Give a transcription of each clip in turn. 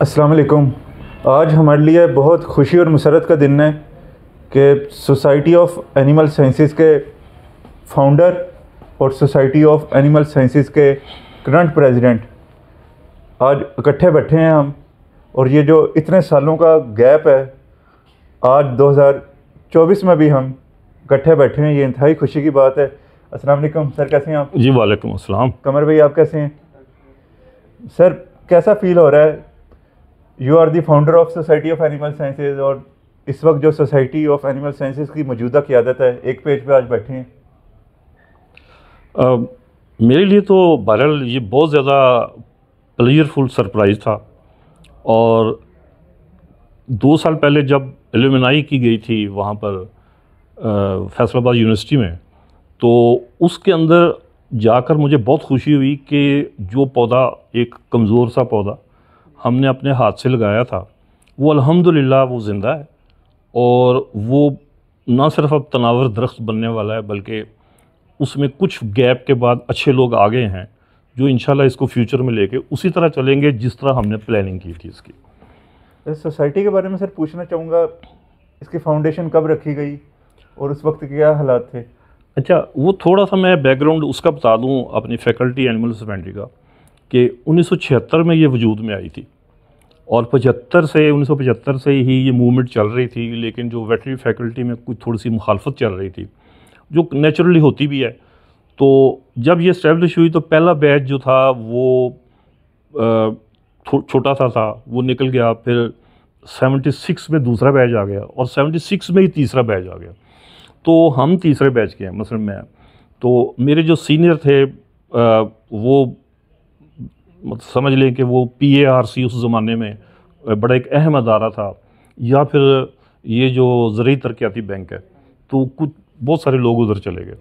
असलकुम आज हमारे लिए बहुत खुशी और मसरत का दिन है कि सोसाइटी ऑफ एनिमल साइंसेस के फाउंडर और सोसाइटी ऑफ एनिमल साइंसेस के करंट प्रेसिडेंट आज इकट्ठे बैठे हैं हम और ये जो इतने सालों का गैप है आज 2024 में भी हम इकट्ठे बैठे हैं ये इंतहाई खुशी की बात है असलम सर कैसे हैं आप जी वालेकुम असलम कमर भाई आप कैसे हैं सर कैसा फील हो रहा है you are the founder of society of animal sciences और इस वक्त जो सोसाइटी ऑफ एनिमल साइंसेज की मौजूदा क्यादत है एक पेज पे आज बैठे हैं मेरे लिए तो बहरहाल ये बहुत ज़्यादा प्लेयरफुल सरप्राइज़ था और दो साल पहले जब एलुमिनाई की गई थी वहाँ पर फैसलाबाद यूनिवर्सिटी में तो उसके अंदर जाकर मुझे बहुत खुशी हुई कि जो पौधा एक कमज़ोर सा पौधा हमने अपने हाथ से लगाया था वो अलहमदिल्ला वो ज़िंदा है और वो ना सिर्फ अब तनावर दरख्त बनने वाला है बल्कि उसमें कुछ गैप के बाद अच्छे लोग आ गए हैं जो इन इसको फ्यूचर में लेके उसी तरह चलेंगे जिस तरह हमने प्लानिंग की थी इसकी सोसाइटी के बारे में सर पूछना चाहूँगा इसकी फाउंडेशन कब रखी गई और उस वक्त क्या हालात थे अच्छा वो थोड़ा सा मैं बैकग्राउंड उसका बता दूँ अपनी फैकल्टी एनिमल हस्बेंड्री का कि 1976 में ये वजूद में आई थी और पचहत्तर से 1975 से ही ये मूवमेंट चल रही थी लेकिन जो वेटरी फैकल्टी में कुछ थोड़ी सी मुखालफत चल रही थी जो नेचुरली होती भी है तो जब ये इस्टेब्लिश हुई तो पहला बैच जो था वो छोटा सा था वो निकल गया फिर 76 में दूसरा बैच आ गया और 76 में ही तीसरा बैच आ गया तो हम तीसरे बैच के हैं मसल मैं तो मेरे जो सीनियर थे आ, वो मतलब समझ लें कि वो पी ए आर सी उस ज़माने में बड़ा एक अहम अदारा था या फिर ये जो ज़रूरी तरक्याती बैंक है तो कुछ बहुत सारे लोग उधर चले गए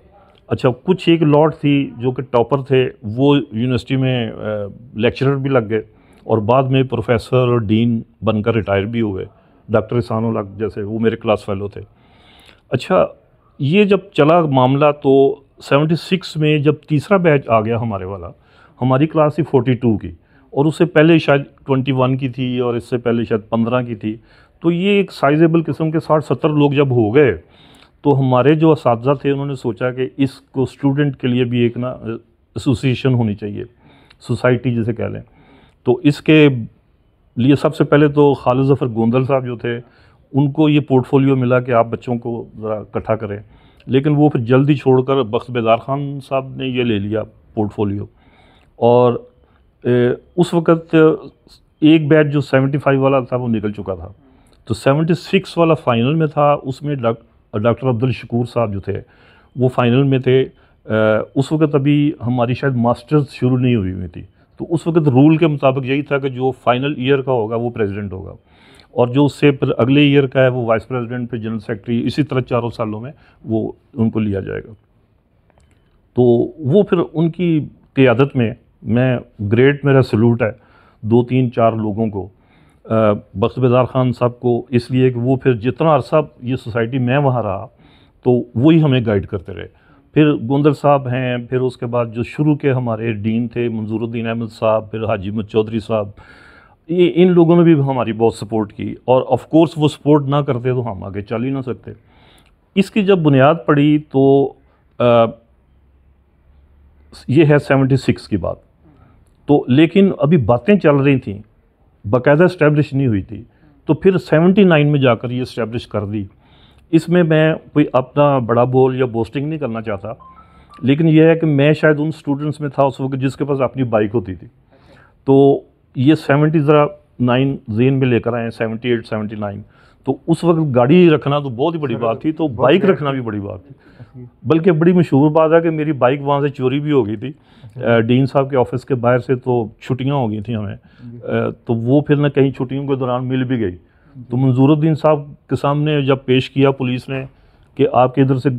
अच्छा कुछ एक लॉट थी जो कि टॉपर थे वो यूनिवर्सिटी में लेक्चरर भी लग गए और बाद में प्रोफेसर और डीन बनकर रिटायर भी हुए डॉक्टर इसान लग जैसे वो मेरे क्लास फेलो थे अच्छा ये जब चला मामला तो 76 में जब तीसरा बैच आ गया हमारे वाला हमारी क्लास थी फोर्टी टू की और उससे पहले शायद ट्वेंटी वन की थी और इससे पहले शायद पंद्रह की थी तो ये एक साइजेबल किस्म के साठ सत्तर लोग जब हो गए तो हमारे जो इस थे उन्होंने सोचा कि इसको स्टूडेंट के लिए भी एक ना एसोसिएशन होनी चाहिए सोसाइटी जिसे कह लें तो इसके लिए सबसे पहले तो खालिद जफ़र गोंदल साहब जो थे उनको ये पोर्टफोलियो मिला कि आप बच्चों को ज़रा इकट्ठा करें लेकिन वो फिर जल्दी छोड़कर बख्श बेदार खान साहब ने ये ले लिया पोर्टफोलियो और ए, उस वक़्त एक बैच जो 75 वाला था वो निकल चुका था तो 76 वाला फ़ाइनल में था उसमें डॉक्टर अब्दुल शकूर साहब जो थे वो फ़ाइनल में थे उस वक़्त अभी हमारी शायद मास्टर्स शुरू नहीं हुई हुई थी तो उस वक़्त रूल के मुताबिक यही था कि जो फ़ाइनल ईयर का होगा वो प्रेसिडेंट होगा और जो उससे अगले ईयर का है वो वाइस प्रेसिडेंट फिर जनरल सेक्रेटरी इसी तरह चारों सालों में वो उनको लिया जाएगा तो वो फिर उनकी क़्यादत में मैं ग्रेट मेरा सलूट है दो तीन चार लोगों को बख्त बेजार ख़ान साहब को इसलिए कि वो फिर जितना अरसा ये सोसाइटी मैं वहाँ रहा तो वही हमें गाइड करते रहे फिर गोंदर साहब हैं फिर उसके बाद जो शुरू के हमारे डीन थे मंजूरुद्दीन अहमद साहब फिर हाजी मद चौधरी साहब ये इन लोगों ने भी हमारी बहुत सपोर्ट की और ऑफ कोर्स वो सपोर्ट ना करते तो हम आगे चल ही ना सकते इसकी जब बुनियाद पड़ी तो आ, ये है सेवेंटी सिक्स की बात तो लेकिन अभी बातें चल रही थी बाकायदा इस्टेब्लिश नहीं हुई थी तो फिर 79 में जाकर ये इस्टेब्लिश कर दी इसमें मैं कोई अपना बड़ा बोल या बोस्टिंग नहीं करना चाहता लेकिन यह है कि मैं शायद उन स्टूडेंट्स में था उस वक्त जिसके पास अपनी बाइक होती थी तो ये सेवेंटी ज़रा नाइन जेन में लेकर आए सेवेंटी एट सेवेंटी नाइन तो उस वक्त गाड़ी रखना तो बहुत ही बड़ी बात थी तो बाइक रखना भी बड़ी बात थी बल्कि बड़ी मशहूर बात है कि मेरी बाइक वहाँ से चोरी भी हो गई थी अच्छा। डीन साहब के ऑफिस के बाहर से तो छुट्टियाँ हो गई थी हमें तो वो फिर ना कहीं छुट्टियों के दौरान मिल भी गई तो मंजूरुद्दीन साहब के सामने जब पेश किया पुलिस ने कि आपके इधर से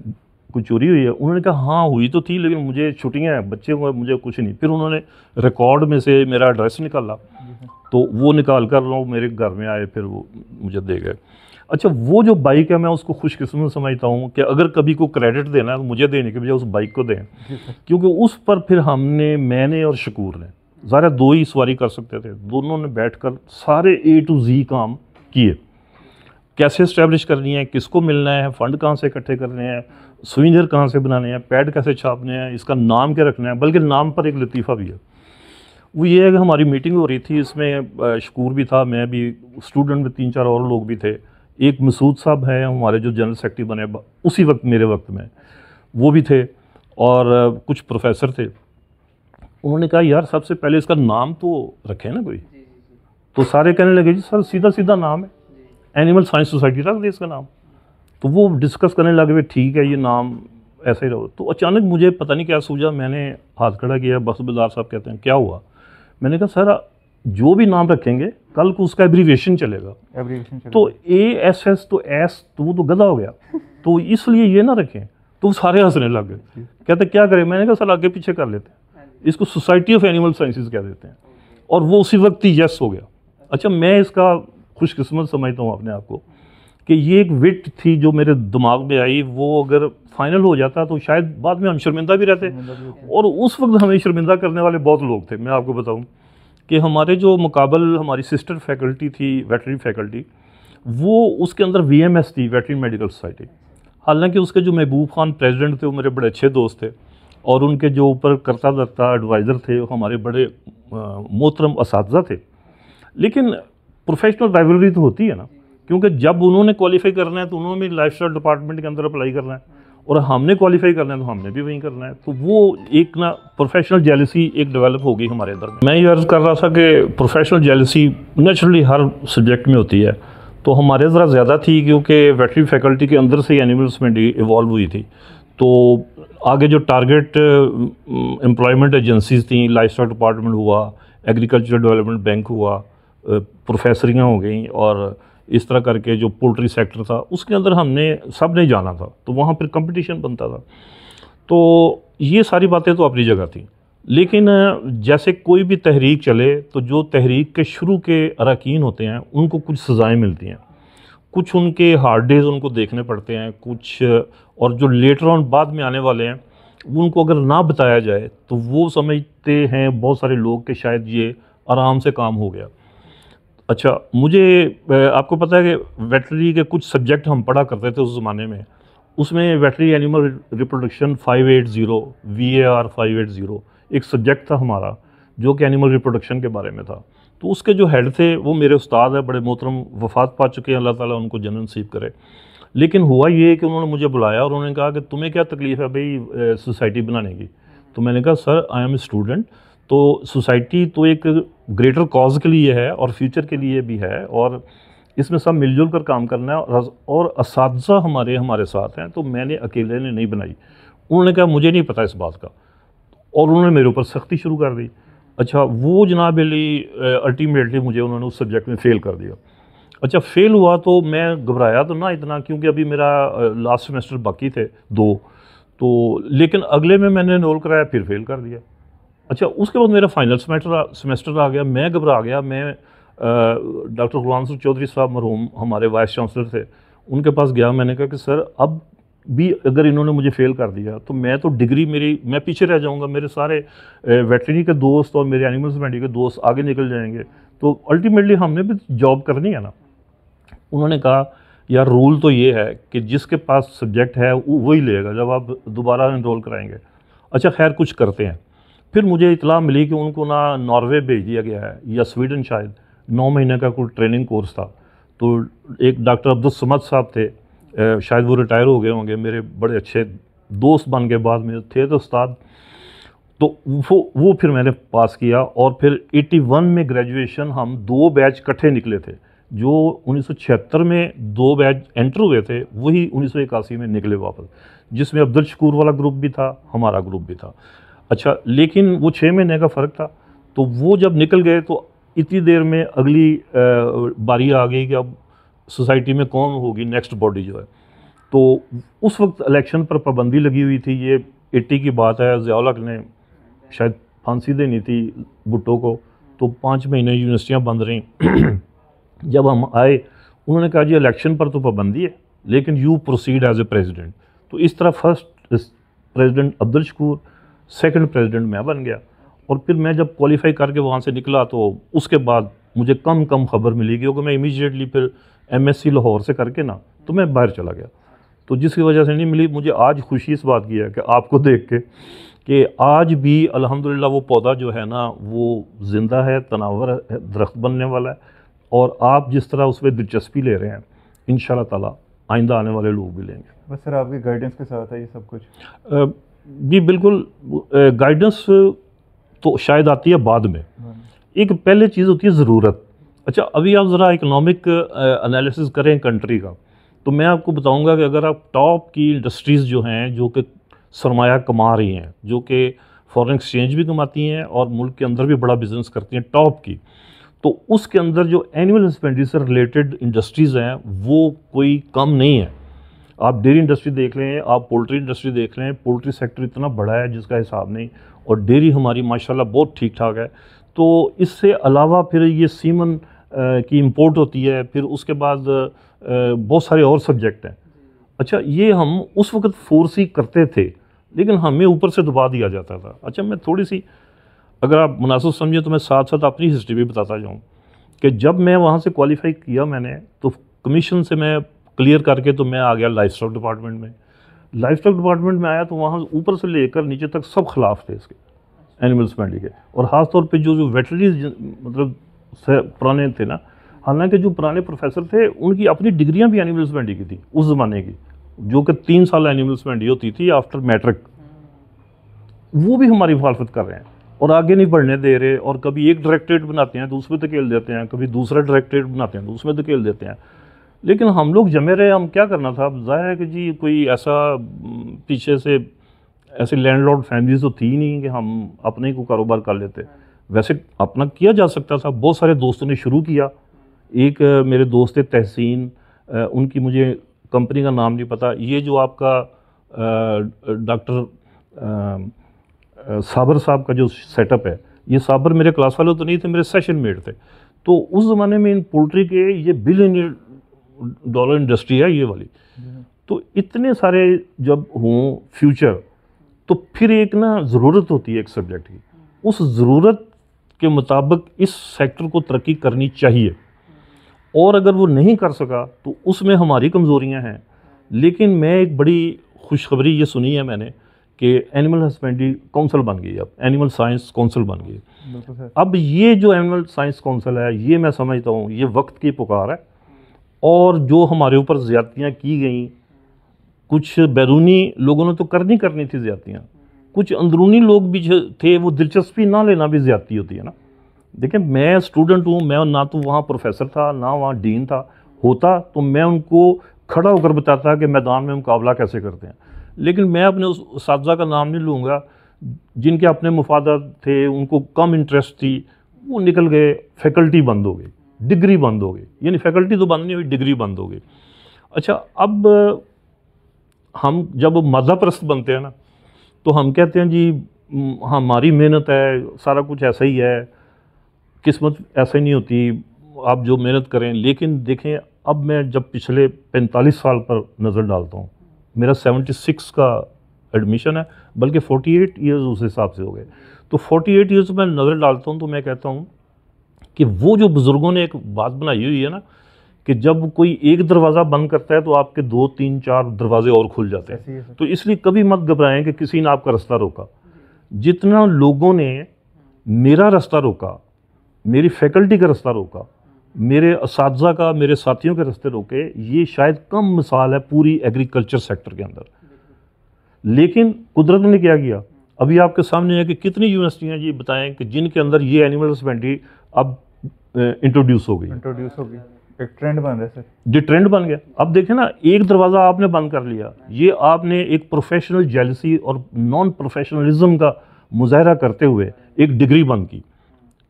कुछ चोरी हुई है उन्होंने कहा हाँ हुई तो थी लेकिन मुझे छुट्टियाँ हैं बच्चे हुए मुझे कुछ नहीं फिर उन्होंने रिकॉर्ड में से मेरा एड्रेस निकाला हाँ। तो वो निकाल कर लो मेरे घर में आए फिर वो मुझे दे गए अच्छा वो जो बाइक है मैं उसको खुशकिस्मत समझता हूँ कि अगर कभी को क्रेडिट देना है तो मुझे देने के बजाय उस बाइक को दें क्योंकि उस पर फिर हमने मैंने और शकूर ने ज़ारा दो ही सवारी कर सकते थे दोनों ने बैठ कर सारे ए टू जी काम किए कैसे इस्टेब्लिश करनी है किसको मिलना है फ़ंड कहाँ से इकट्ठे करने हैं सुविंजर कहाँ से बनाने हैं पैड कैसे छापने हैं इसका नाम क्या रखना है बल्कि नाम पर एक लतीफ़ा भी है वो ये है कि हमारी मीटिंग हो रही थी इसमें शकूर भी था मैं भी स्टूडेंट में तीन चार और लोग भी थे एक मसूद साहब हैं हमारे जो जनरल सेक्रेटरी बने उसी वक्त मेरे वक्त में वो भी थे और कुछ प्रोफेसर थे उन्होंने कहा यार सबसे पहले इसका नाम तो रखे ना कोई तो सारे कहने लगे जी सर सीधा सीधा नाम है एनिमल साइंस सोसाइटी रख दे इसका नाम तो वो डिस्कस करने लगे हुए ठीक है ये नाम ऐसा ही रहो तो अचानक मुझे पता नहीं क्या सूझा मैंने हाथ खड़ा किया बस बाजार साहब कहते हैं क्या हुआ मैंने कहा सर जो भी नाम रखेंगे कल को उसका एब्रीवेशन चलेगा तो ए एस एस तो एस तो वो तो गधा हो गया तो इसलिए ये ना रखें तो सारे हंसने लग गए कहते क्या करें मैंने कहा सर आगे पीछे कर लेते हैं हाँ इसको सोसाइटी ऑफ एनिमल साइंसिस कह देते हैं और वो उसी वक्त ही यस हो गया अच्छा मैं इसका खुशकिस्मत समझता हूँ अपने आप को कि ये एक विट थी जो मेरे दिमाग में आई वो अगर फाइनल हो जाता तो शायद बाद में हम शर्मिंदा भी रहते और उस वक्त हमें शर्मिंदा करने वाले बहुत लोग थे मैं आपको बताऊँ कि हमारे जो मुकाबल हमारी सिस्टर फैकल्टी थी वेटरी फैकल्टी वो उसके अंदर वी एम एस थी वेटरी मेडिकल सोसाइटी हालांकि उसके जो महबूब खान प्रेसिडेंट थे वो मेरे बड़े अच्छे दोस्त थे और उनके जो ऊपर करता दत्ता एडवाइज़र थे वो हमारे बड़े मोहतरम इस थे लेकिन प्रोफेशनल राइवलरी तो होती है ना क्योंकि जब उन्होंने क्वालिफाई करना है तो उन्होंने भी लाइफ डिपार्टमेंट के अंदर अप्लाई करना है और हमने क्वालिफाई करना है तो हमने भी वहीं करना है तो वो एक ना प्रोफेशनल जेलसी एक डेवलप हो गई हमारे अंदर मैं ये अर्ज़ कर रहा था कि प्रोफेशनल जेलसी नेचुरली हर सब्जेक्ट में होती है तो हमारे ज़रा ज़्यादा थी क्योंकि वेटरी फैकल्टी के अंदर से ही में इवॉल्व हुई थी तो आगे जो टारगेट एम्प्लॉयमेंट एजेंसीज थी लाइफ स्टॉक डिपार्टमेंट हुआ एग्रीकल्चर डेवलपमेंट बैंक हुआ प्रोफेसरियाँ हो गई और इस तरह करके जो पोल्ट्री सेक्टर था उसके अंदर हमने सब ने जाना था तो वहाँ पर कंपटीशन बनता था तो ये सारी बातें तो अपनी जगह थी लेकिन जैसे कोई भी तहरीक चले तो जो तहरीक के शुरू के अरकान होते हैं उनको कुछ सज़ाएँ मिलती हैं कुछ उनके हार्ड डेज़ उनको देखने पड़ते हैं कुछ और जो लेटर ऑन बाद में आने वाले हैं उनको अगर ना बताया जाए तो वो समझते हैं बहुत सारे लोग कि शायद ये आराम से काम हो गया अच्छा मुझे आपको पता है कि वेटरी के कुछ सब्जेक्ट हम पढ़ा करते थे उस ज़माने में उसमें वेटरी एनिमल रिप्रोडक्शन 580 एट ज़ीरो एक सब्जेक्ट था हमारा जो कि एनिमल रिप्रोडक्शन के बारे में था तो उसके जो हेड थे वो मेरे उस्ताद है बड़े मोहतरम वफात पा चुके हैं अल्लाह ताला उनको जन्न नसीब करे लेकिन हुआ ये कि उन्होंने मुझे बुलाया और उन्होंने कहा कि तुम्हें क्या तकलीफ़ है भाई सोसाइटी बनाने की तो मैंने कहा सर आई एम स्टूडेंट तो सोसाइटी तो एक ग्रेटर कॉज के लिए है और फ्यूचर के लिए भी है और इसमें सब मिलजुल कर काम करना है और इस हमारे हमारे साथ हैं तो मैंने अकेले ने नहीं बनाई उन्होंने कहा मुझे नहीं पता इस बात का और उन्होंने मेरे ऊपर सख्ती शुरू कर दी अच्छा वो जनाब अली अल्टीमेटली मुझे उन्होंने उस सब्जेक्ट में फ़ेल कर दिया अच्छा फ़ेल हुआ तो मैं घबराया तो ना इतना क्योंकि अभी मेरा लास्ट सेमेस्टर बाकी थे दो तो लेकिन अगले में मैंने रोल कराया फिर फेल कर दिया अच्छा उसके बाद मेरा फाइनल सेमेस्टर सेमेस्टर आ गया मैं घबरा गया मैं डॉक्टर गुलाम सिंह चौधरी साहब मरहूम हमारे वाइस चांसलर थे उनके पास गया मैंने कहा कि सर अब भी अगर इन्होंने मुझे फ़ेल कर दिया तो मैं तो डिग्री मेरी मैं पीछे रह जाऊंगा मेरे सारे वेटरनी के दोस्त और मेरे एनिमल हस्बेंड्री के दोस्त आगे निकल जाएंगे तो अल्टीमेटली हमने भी जॉब करनी है ना उन्होंने कहा यार रूल तो ये है कि जिसके पास सब्जेक्ट है वो वही लेगा जब आप दोबारा इनरोल कराएंगे अच्छा खैर कुछ करते हैं फिर मुझे इतला मिली कि उनको ना नॉर्वे भेज दिया गया है या स्वीडन शायद नौ महीने का कोई ट्रेनिंग कोर्स था तो एक डॉक्टर अब्दुल समद साहब थे शायद वो रिटायर हो गए होंगे मेरे बड़े अच्छे दोस्त बन के बाद में थे तो उस्ताद तो वो वो फिर मैंने पास किया और फिर 81 में ग्रेजुएशन हम दो बैच इकट्ठे निकले थे जो उन्नीस में दो बैच एंटर हुए थे वही उन्नीस में निकले वापस जिसमें अब्दुल शकूर वाला ग्रुप भी था हमारा ग्रुप भी था अच्छा लेकिन वो छः महीने का फ़र्क था तो वो जब निकल गए तो इतनी देर में अगली बारी आ गई कि अब सोसाइटी में कौन होगी नेक्स्ट बॉडी जो है तो उस वक्त इलेक्शन पर पाबंदी लगी हुई थी ये एट्टी की बात है जयालक ने शायद फांसी देनी थी भुट्टो को तो पाँच महीने यूनिवर्सिटियाँ बंद रहीं जब हम आए उन्होंने कहा जी इलेक्शन पर तो पाबंदी है लेकिन you proceed as a president तो इस तरह first president Abdul Shakoor second president मैं बन गया और फिर मैं जब क्वालिफाई करके वहाँ से निकला तो उसके बाद मुझे कम कम खबर मिली क्योंकि मैं इमीजिएटली फिर एम लाहौर से करके ना तो मैं बाहर चला गया तो जिसकी वजह से नहीं मिली मुझे आज खुशी इस बात की है कि आपको देख के कि आज भी अल्हम्दुलिल्लाह वो पौधा जो है ना वो ज़िंदा है तनावर है दरख्त बनने वाला है और आप जिस तरह उस पर दिलचस्पी ले रहे हैं इन तला आइंदा आने वाले लोग भी लेंगे बस सर आपके गाइडेंस के साथ है ये सब कुछ आ, जी बिल्कुल गाइडेंस तो शायद आती है बाद में हाँ। एक पहले चीज़ होती है ज़रूरत अच्छा अभी आप ज़रा इकोनॉमिक एनालिसिस करें कंट्री का तो मैं आपको बताऊंगा कि अगर आप टॉप की इंडस्ट्रीज़ जो हैं जो कि सरमाया कमा रही हैं जो कि फॉरेन एक्सचेंज भी कमाती हैं और मुल्क के अंदर भी बड़ा बिजनेस करती हैं टॉप की तो उसके अंदर जो एनुअल एक्सपेंडिचर रिलेटेड इंडस्ट्रीज़ हैं वो कोई कम नहीं है आप डेयरी इंडस्ट्री देख रहे हैं आप पोल्ट्री इंडस्ट्री देख रहे हैं पोल्ट्री सेक्टर इतना बड़ा है जिसका हिसाब नहीं और डेयरी हमारी माशाल्लाह बहुत ठीक ठाक है तो इससे अलावा फिर ये सीमन की इम्पोर्ट होती है फिर उसके बाद बहुत सारे और सब्जेक्ट हैं अच्छा ये हम उस वक्त फोर्स ही करते थे लेकिन हमें ऊपर से दबा दिया जाता था अच्छा मैं थोड़ी सी अगर आप मुनासिब समझें तो मैं साथ साथ अपनी हिस्ट्री भी बताता जाऊँ कि जब मैं वहाँ से क्वालिफाई किया मैंने तो कमीशन से मैं क्लियर करके तो मैं आ गया लाइफ स्टॉक डिपार्टमेंट में लाइफ स्टॉक डिपार्टमेंट में आया तो वहाँ ऊपर से लेकर नीचे तक सब खिलाफ थे इसके एनिमल्स मेंडी के और ख़ासतौर पर जो जो वेटरीज मतलब पुराने थे ना हालांकि जो पुराने प्रोफेसर थे उनकी अपनी डिग्रियाँ भी एनिमल्स मेंडी की थी उस ज़माने की जो कि तीन साल एनिमल्स मेंडी होती थी आफ्टर मैट्रिक वो भी हमारी मुखालफत कर रहे हैं और आगे नहीं बढ़ने दे रहे और कभी एक डायरेक्टरेट बनाते हैं तो उसमें धकेल तो देते हैं कभी दूसरा डायरेक्टरेट बनाते हैं तो उसमें धकेल तो देते हैं लेकिन हम लोग जमे रहे हम क्या करना था अब जाहिर है कि जी कोई ऐसा पीछे से ऐसी लैंडलॉर्ड फैमिली तो थी नहीं कि हम अपने ही को कारोबार कर लेते वैसे अपना किया जा सकता था बहुत सारे दोस्तों ने शुरू किया एक मेरे दोस्त थे तहसीन उनकी मुझे कंपनी का नाम नहीं पता ये जो आपका डॉक्टर साबर साहब का जो सेटअप है ये साबर मेरे क्लास वाले तो नहीं थे मेरे सेशन मेट थे तो उस ज़माने में इन पोल्ट्री के ये बिलियन डॉलर इंडस्ट्री है ये वाली तो इतने सारे जब हों फ्यूचर तो फिर एक ना ज़रूरत होती है एक सब्जेक्ट की उस ज़रूरत के मुताबिक इस सेक्टर को तरक्की करनी चाहिए और अगर वो नहीं कर सका तो उसमें हमारी कमज़ोरियां हैं लेकिन मैं एक बड़ी खुशखबरी ये सुनी है मैंने कि एनिमल हस्बेंड्री काउंसिल बन गई अब एनिमल साइंस काउंसिल बन गई अब ये जो एनिमल साइंस काउंसिल है ये मैं समझता हूँ ये वक्त की पुकार है और जो हमारे ऊपर ज़्यादतियाँ की गई कुछ बैरूनी लोगों ने तो करनी करनी थी ज़्यादतियाँ कुछ अंदरूनी लोग भी थे वो दिलचस्पी ना लेना भी ज़्यादती होती है ना देखिए मैं स्टूडेंट हूँ मैं ना तो वहाँ प्रोफेसर था ना वहाँ डीन था होता तो मैं उनको खड़ा होकर बताता कि मैदान में मुकाबला कैसे करते हैं लेकिन मैं अपने उस का नाम नहीं लूँगा जिनके अपने मुफाद थे उनको कम इंटरेस्ट थी वो निकल गए फैकल्टी बंद हो गई डिग्री बंद हो गई यानी फैकल्टी तो बंद नहीं हुई डिग्री बंद हो गई अच्छा अब हम जब मज़हप्रस्त बनते हैं ना तो हम कहते हैं जी हम्म, हाँ, हमारी मेहनत है सारा कुछ ऐसा ही है किस्मत ऐसे नहीं होती आप जो मेहनत करें लेकिन देखें अब मैं जब पिछले 45 साल पर नज़र डालता हूँ मेरा 76 का एडमिशन है बल्कि 48 इयर्स उस हिसाब से हो गए तो 48 इयर्स मैं नज़र डालता हूँ तो मैं कहता हूँ कि वो जो बुज़ुर्गों ने एक बात बनाई हुई है ना कि जब कोई एक दरवाज़ा बंद करता है तो आपके दो तीन चार दरवाजे और खुल जाते हैं तो इसलिए कभी मत घबराएं कि किसी ने आपका रास्ता रोका जितना लोगों ने मेरा रास्ता रोका मेरी फैकल्टी का रास्ता रोका मेरे इस का मेरे साथियों के रास्ते रोके ये शायद कम मिसाल है पूरी एग्रीकल्चर सेक्टर के अंदर लेकिन कुदरत ने क्या किया अभी आपके सामने है कि कितनी यूनिवर्सिटियाँ ये बताएं कि जिनके अंदर ये एनिमल हस्बेंड्री अब इंट्रोड्यूस हो गई इंट्रोड्यूस हो गई एक ट्रेंड बन रहा है सर जी ट्रेंड बन गया अब देखें ना एक दरवाज़ा आपने बंद कर लिया ये आपने एक प्रोफेशनल जेलसी और नॉन प्रोफेशनलिज्म का मुजाहरा करते हुए एक डिग्री बंद की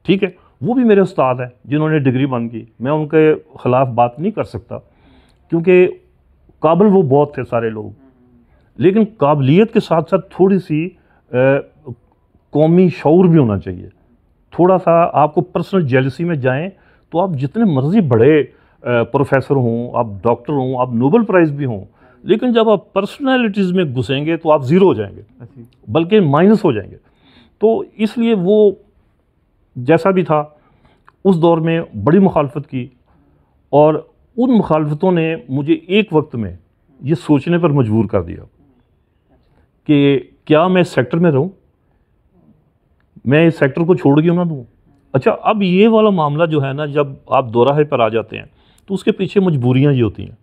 ठीक है वो भी मेरे उस्ताद हैं जिन्होंने डिग्री बंद की मैं उनके ख़िलाफ़ बात नहीं कर सकता क्योंकि काबिल वो बहुत थे सारे लोग लेकिन काबिलियत के साथ साथ थोड़ी सी आ, कौमी शौर भी होना चाहिए थोड़ा सा आपको पर्सनल जेलसी में जाएं तो आप जितने मर्ज़ी बड़े प्रोफेसर हों आप डॉक्टर हों आप नोबल प्राइज़ भी हों लेकिन जब आप पर्सनैलिटीज़ में घुसेंगे तो आप ज़ीरो हो जाएंगे बल्कि माइनस हो जाएंगे तो इसलिए वो जैसा भी था उस दौर में बड़ी मुखालफत की और उन मुखालफतों ने मुझे एक वक्त में ये सोचने पर मजबूर कर दिया कि क्या मैं सेक्टर में रहूं मैं इस सेक्टर को छोड़ क्यों ना दूँ अच्छा अब ये वाला मामला जो है ना जब आप दोराहे पर आ जाते हैं तो उसके पीछे मजबूरियाँ ही होती हैं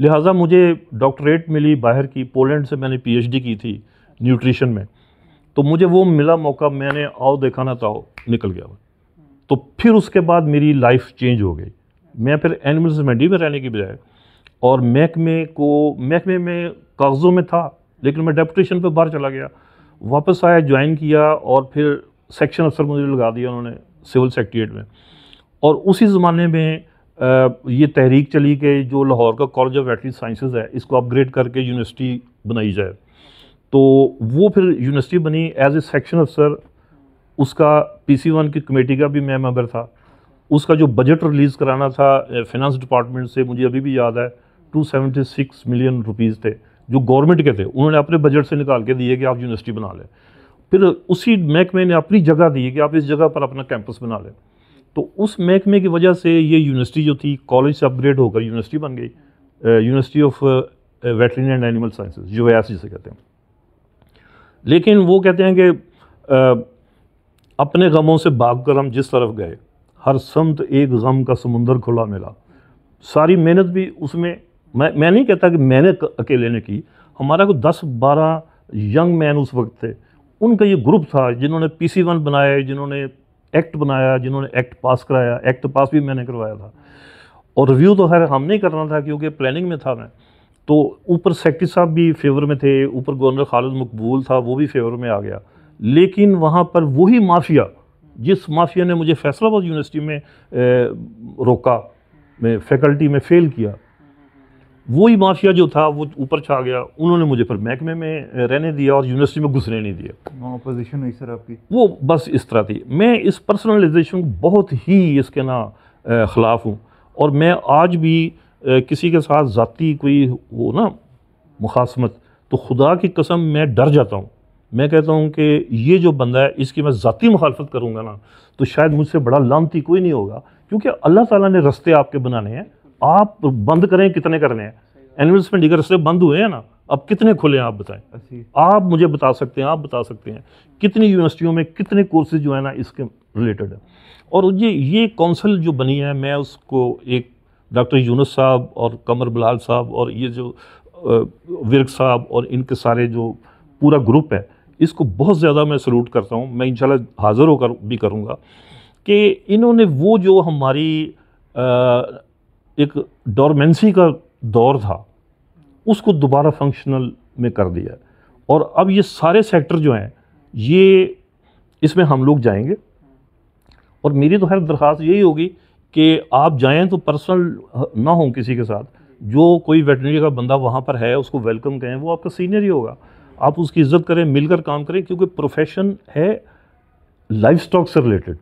लिहाजा मुझे डॉक्टरेट मिली बाहर की पोलैंड से मैंने पीएचडी की थी न्यूट्रिशन में तो मुझे वो मिला मौका मैंने आओ देखा ना ताओ तो निकल गया तो फिर उसके बाद मेरी लाइफ चेंज हो गई मैं फिर एनिमल मंडी में रहने की बजाय और महकमे को महकमे में कागज़ों में था लेकिन मैं डेपुटेशन पर बाहर चला गया वापस आया ज्वाइन किया और फिर सेक्शन अफसर मुझे लगा दिया उन्होंने सिविल सेक्रेटरीट में और उसी ज़माने में ये तहरीक चली कि जो लाहौर का कॉलेज ऑफ वेटरी साइंसेज है इसको अपग्रेड करके यूनिवर्सिटी बनाई जाए तो वो फिर यूनिवर्सिटी बनी एज ए सेक्शन अफसर उसका पीसी वन की कमेटी का भी मैं मेंबर था उसका जो बजट रिलीज़ कराना था फिनंस डिपार्टमेंट से मुझे अभी भी याद है 276 मिलियन रुपीस थे जो गवर्नमेंट के थे उन्होंने अपने बजट से निकाल के दिए कि आप यूनिवर्सिटी बना लें फिर उसी महकमे ने अपनी जगह दी कि आप इस जगह पर अपना कैंपस बना लें तो उस महकमे की वजह से ये यूनिवर्सिटी जो थी कॉलेज से अपग्रेड होकर यूनिवर्सिटी बन गई university of veterinary and animal sciences जो एस जिसे कहते हैं लेकिन वो कहते हैं कि अपने गमों से भाग कर हम जिस तरफ गए हर समत एक गम का समुंदर खुला मिला सारी मेहनत भी उसमें मैं मैं नहीं कहता कि मैंने अकेले ने की हमारा को दस बारह यंग मैन उस वक्त थे उनका ये ग्रुप था जिन्होंने पी सी वन बनाए जिन्होंने एक्ट बनाया जिन्होंने एक्ट पास कराया एक्ट पास भी मैंने करवाया था और रिव्यू तो खैर हमने ही करना था क्योंकि प्लानिंग में था मैं तो ऊपर सेक्रेटरी साहब भी फेवर में थे ऊपर गवर्नर खालिद मकबूल था वो भी फेवर में आ गया लेकिन वहाँ पर वही माफिया जिस माफिया ने मुझे फैसलाबाद यूनिवर्सिटी में ए, रोका मैं फैकल्टी में फ़ेल किया वही माफिया जो था वो ऊपर छा गया उन्होंने मुझे फिर महकमे में रहने दिया और यूनिवर्सिटी में घुसने नहीं दिया अपोजिशन हुई सर आपकी वो बस इस तरह थी मैं इस पर्सनलाइजेशन को बहुत ही इसके ना ख़िलाफ़ हूँ और मैं आज भी किसी के साथ ज़ाती कोई वो ना मुखासमत तो खुदा की कसम मैं डर जाता हूँ मैं कहता हूँ कि ये जो बंदा है इसकी मैं ज़ाती मुखालफत करूँगा ना तो शायद मुझसे बड़ा लामती कोई नहीं होगा क्योंकि अल्लाह ताला ने रस्ते आपके बनाने हैं आप बंद करें कितने करने हैं एनविल्समेंट डिगर से बंद हुए हैं ना अब कितने खुले हैं आप बताएं आप मुझे बता सकते हैं आप बता सकते हैं कितनी यूनिवर्सिटियों में कितने कोर्सेज जो है ना इसके रिलेटेड है और ये ये काउंसिल जो बनी है मैं उसको एक डॉक्टर यूनस साहब और कमर बलाल साहब और ये जो विरक साहब और इनके सारे जो पूरा ग्रुप है इसको बहुत ज़्यादा मैं सलूट करता हूँ मैं इंशाल्लाह हाज़िर होकर भी करूँगा कि इन्होंने वो जो हमारी आ, एक डोरमेंसी का दौर था उसको दोबारा फंक्शनल में कर दिया और अब ये सारे सेक्टर जो हैं ये इसमें हम लोग जाएंगे और मेरी तो खैर दरख्वास्त यही होगी कि आप जाएं तो पर्सनल ना हों किसी के साथ जो कोई वेटनरी का बंदा वहाँ पर है उसको वेलकम कहें वो आपका सीनियर ही होगा आप उसकी इज़्ज़त करें मिलकर काम करें क्योंकि प्रोफेशन है लाइफ स्टॉक से रिलेटेड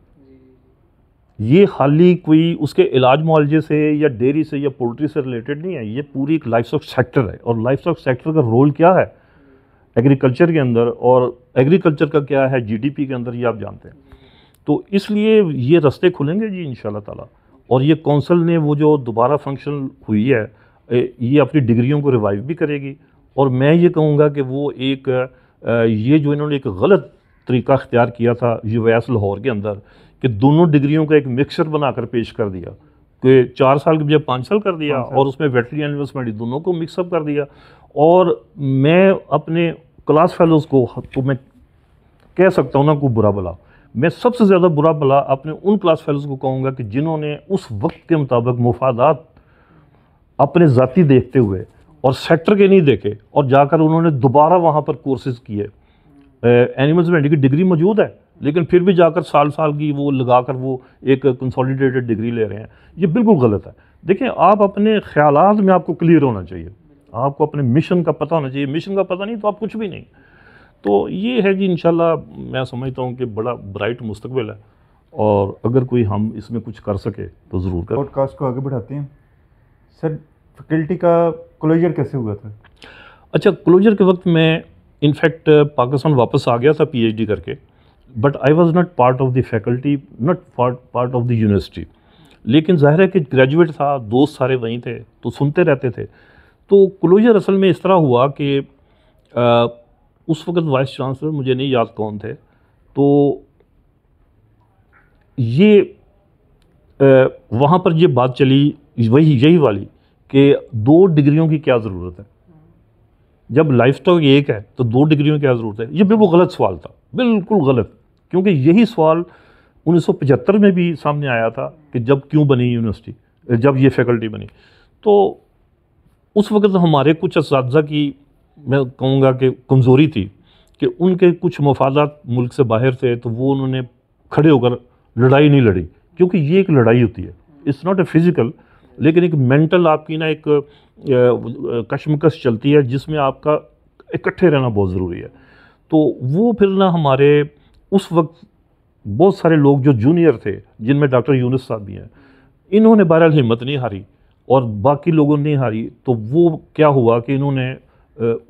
ये खाली कोई उसके इलाज मुआवजे से या डेयरी से या पोल्ट्री से रिलेटेड नहीं है ये पूरी एक लाइफ स्टॉक सेक्टर है और लाइफ स्टॉक सेक्टर का रोल क्या है एग्रीकल्चर के अंदर और एग्रीकल्चर का क्या है जीडीपी के अंदर ये आप जानते हैं तो इसलिए ये रास्ते खुलेंगे जी इन ताला और ये कौंसिल ने वो जो दोबारा फंक्शन हुई है ये अपनी डिग्रियों को रिवाइव भी करेगी और मैं ये कहूँगा कि वो एक ये जो इन्होंने एक गलत तरीका अख्तियार किया था यूएस लाहौर के अंदर कि दोनों डिग्रियों का एक मिक्सचर बनाकर पेश कर दिया कि चार साल के बजाय पाँच साल कर दिया और उसमें वेटरी एंड इन्वेस्टमेंट दोनों को मिक्सअप कर दिया और मैं अपने क्लास फेलोज़ को तो मैं कह सकता हूँ ना को बुरा भला मैं सबसे ज़्यादा बुरा भला अपने उन क्लास फेलोज़ को कहूँगा कि जिन्होंने उस वक्त के मुताबिक मुफादात अपने जाति देखते हुए और सेक्टर के नहीं देखे और जाकर उन्होंने दोबारा वहाँ पर कोर्सेज़ किए एनिमल्स मेडिकल डिग्री मौजूद है लेकिन फिर भी जाकर साल साल की वो लगा कर वो एक कंसोलिडेटेड डिग्री ले रहे हैं ये बिल्कुल गलत है देखें आप अपने ख्याल में आपको क्लियर होना चाहिए आपको अपने मिशन का पता होना चाहिए मिशन का पता नहीं तो आप कुछ भी नहीं तो ये है जी इन मैं समझता हूँ कि बड़ा ब्राइट मुस्तबिल है और अगर कोई हम इसमें कुछ कर सके तो ज़रूर कर पॉडकास्ट को आगे बढ़ाते हैं सर फैकल्टी का क्लोजर कैसे हुआ था अच्छा क्लोजर के वक्त मैं इनफैक्ट पाकिस्तान वापस आ गया था पीएचडी करके but I was not part of the faculty not part of the university लेकिन ज़ाहिर है कि ग्रेजुएट था दोस्त सारे वहीं थे तो सुनते रहते थे तो क्लोजर असल में इस तरह हुआ कि आ, उस वक्त वाइस चांसलर मुझे नहीं याद कौन थे तो ये वहाँ पर ये बात चली वही यही वाली कि दो डिग्रियों की क्या ज़रूरत है जब लाइफ स्टॉक एक है तो दो डिग्रियों की क्या ज़रूरत है ये बिल्कुल गलत सवाल था बिल्कुल गलत क्योंकि यही सवाल 1975 में भी सामने आया था कि जब क्यों बनी यूनिवर्सिटी जब ये फैकल्टी बनी तो उस वक्त हमारे कुछ इस की मैं कहूँगा कि कमज़ोरी थी कि उनके कुछ मफादात मुल्क से बाहर थे तो वो उन्होंने खड़े होकर लड़ाई नहीं लड़ी क्योंकि ये एक लड़ाई होती है इट्स नॉट ए फिज़िकल लेकिन एक मेंटल आपकी ना एक कशमकश चलती है जिसमें आपका इकट्ठे रहना बहुत ज़रूरी है तो वो फिर ना हमारे उस वक्त बहुत सारे लोग जो जूनियर थे जिनमें डॉक्टर यूनिस साहब भी हैं इन्होंने बहरहाल हिम्मत नहीं हारी और बाकी लोगों ने हारी तो वो क्या हुआ कि इन्होंने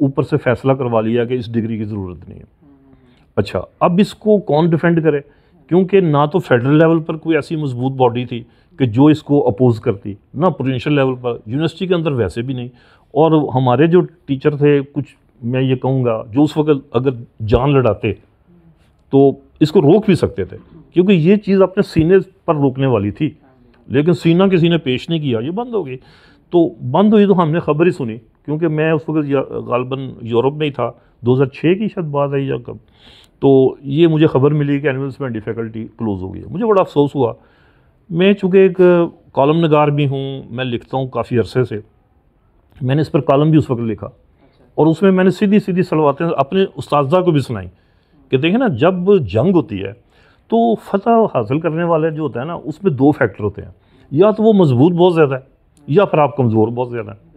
ऊपर से फैसला करवा लिया कि इस डिग्री की ज़रूरत नहीं है अच्छा अब इसको कौन डिफेंड करे क्योंकि ना तो फेडरल लेवल पर कोई ऐसी मजबूत बॉडी थी कि जो इसको अपोज़ करती ना प्रोविंशल लेवल पर यूनिवर्सिटी के अंदर वैसे भी नहीं और हमारे जो टीचर थे कुछ मैं ये कहूँगा जो उस वक्त अगर जान लड़ाते तो इसको रोक भी सकते थे क्योंकि ये चीज़ अपने सीने पर रोकने वाली थी लेकिन सीना किसी ने पेश नहीं किया ये बंद हो गई तो बंद हुई तो हमने खबर ही सुनी क्योंकि मैं उस वक्त गालबन यूरोप में ही था 2006 की शायद बात आई या कब तो ये मुझे खबर मिली कि एनिमल्स में डिफ़िकल्टी क्लोज़ हो गई मुझे बड़ा अफसोस हुआ मैं चूँकि एक कॉलम नगार भी हूँ मैं लिखता हूँ काफ़ी अरसे से मैंने इस पर कॉलम भी उस वक्त लिखा और उसमें मैंने सीधी सीधी सलवातें अपने उस को भी सुनाई कि देखें ना जब जंग होती है तो फतह हासिल करने वाले जो होते हैं ना उसमें दो फैक्टर होते हैं या तो वो मजबूत बहुत ज़्यादा है या फिर आप कमज़ोर बहुत ज़्यादा हैं